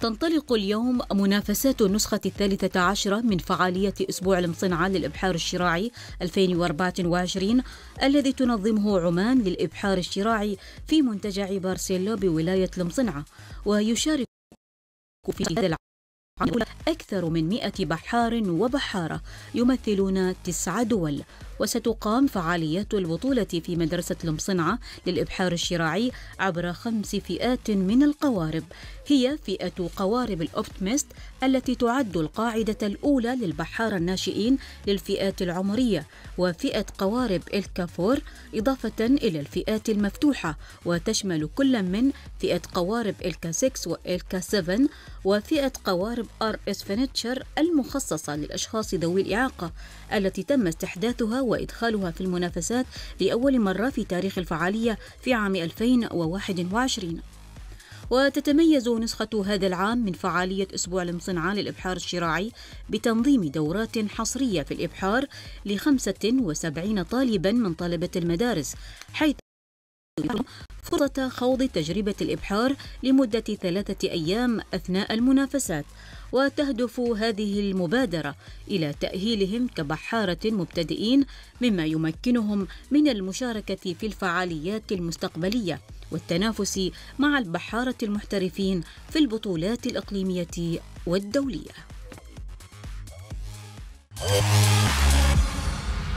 تنطلق اليوم منافسات النسخة الثالثة عشرة من فعالية أسبوع المصنعة للإبحار الشراعي 2024 الذي تنظمه عمان للإبحار الشراعي في منتجع بارسيلو بولاية المصنعة ويشارك في هذا العام أكثر من 100 بحار وبحارة يمثلون تسع دول وستقام فعاليات البطولة في مدرسة المصنعة للإبحار الشراعي عبر خمس فئات من القوارب هي فئة قوارب الأوبتميست التي تعد القاعدة الأولى للبحار الناشئين للفئات العمرية وفئة قوارب الكافور إضافة إلى الفئات المفتوحة وتشمل كل من فئة قوارب الكا 6 والكا 7 وفئة قوارب ار اس فينيتشر المخصصة للأشخاص ذوي الإعاقة التي تم استحداثها وإدخالها في المنافسات لأول مرة في تاريخ الفعالية في عام 2021 وتتميز نسخة هذا العام من فعالية أسبوع المصنعة للإبحار الشراعي بتنظيم دورات حصرية في الإبحار ل 75 طالبا من طلبة المدارس حيث فرصة خوض تجربة الإبحار لمدة ثلاثة أيام أثناء المنافسات وتهدف هذه المبادرة إلى تأهيلهم كبحارة مبتدئين مما يمكنهم من المشاركة في الفعاليات المستقبلية والتنافس مع البحارة المحترفين في البطولات الإقليمية والدولية.